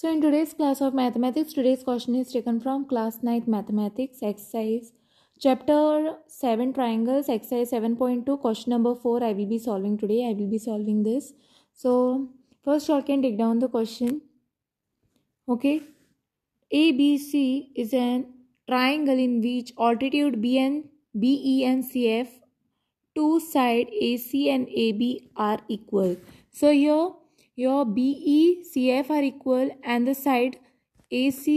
So in today's class of mathematics, today's question is taken from class 9 mathematics exercise chapter 7 triangles exercise 7.2 question number 4 I will be solving today. I will be solving this. So first you all can take down the question. Okay. ABC is an triangle in which altitude BN, BE and CF two side AC and AB are equal. So here your BE, CF are equal and the side AC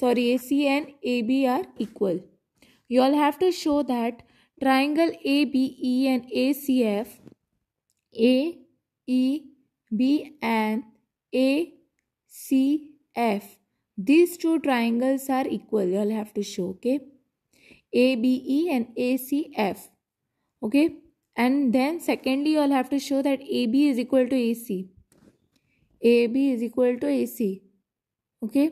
sorry AC and AB are equal. You all have to show that triangle ABE and ACF AEB and ACF these two triangles are equal you all have to show okay ABE and ACF okay and then secondly you all have to show that AB is equal to AC AB is equal to AC. Okay.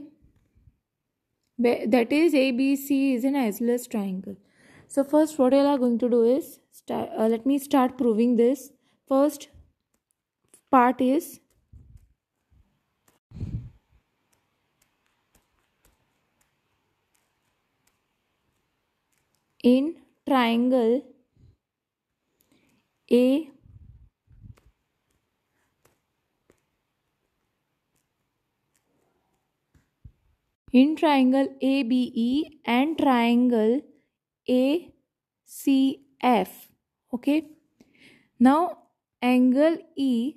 That is ABC is an isosceles triangle. So first what we are going to do is, start, uh, let me start proving this. First part is in triangle A In triangle ABE and triangle ACF. Okay. Now angle E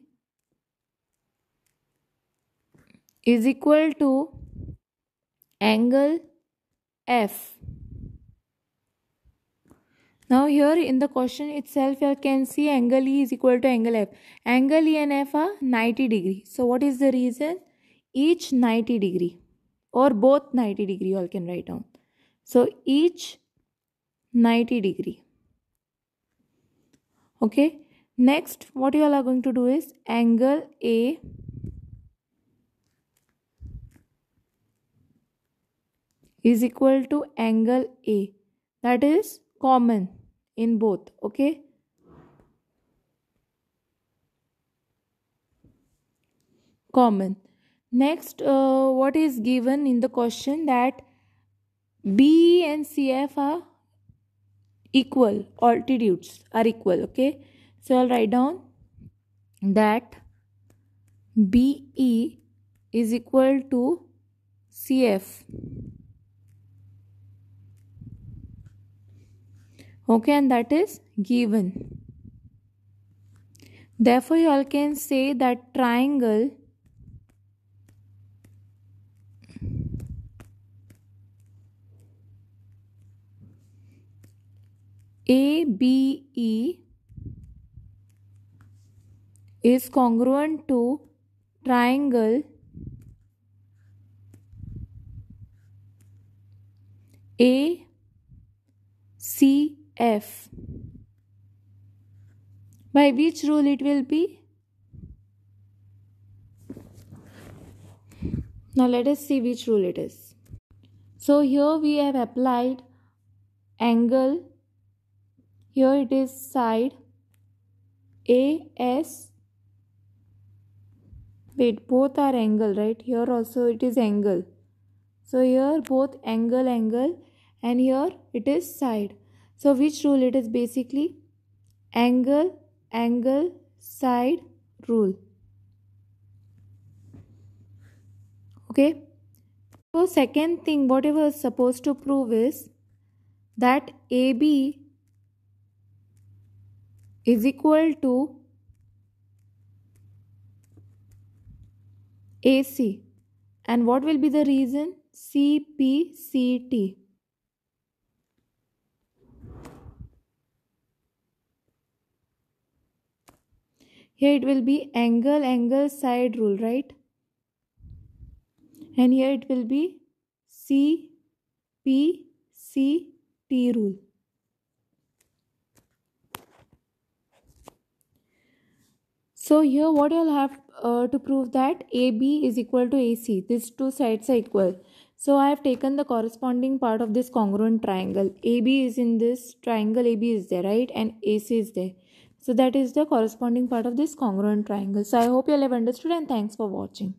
is equal to angle F. Now here in the question itself you can see angle E is equal to angle F. Angle E and F are 90 degree. So what is the reason? Each 90 degree or both 90 degree all can write down so each 90 degree okay next what you all are going to do is angle a is equal to angle a that is common in both okay common Next, uh, what is given in the question that BE and CF are equal, altitudes are equal, okay? So, I'll write down that BE is equal to CF. Okay, and that is given. Therefore, you all can say that triangle A B E is congruent to triangle A C F. By which rule it will be? Now let us see which rule it is. So here we have applied angle here it is side as wait both are angle right here also it is angle so here both angle angle and here it is side so which rule it is basically angle angle side rule okay so second thing whatever is supposed to prove is that AB is equal to AC. And what will be the reason? CPCT. Here it will be angle, angle, side rule, right? And here it will be CPCT rule. So here what you'll have uh, to prove that AB is equal to AC. These two sides are equal. So I have taken the corresponding part of this congruent triangle. AB is in this triangle. AB is there, right? And AC is there. So that is the corresponding part of this congruent triangle. So I hope you'll have understood and thanks for watching.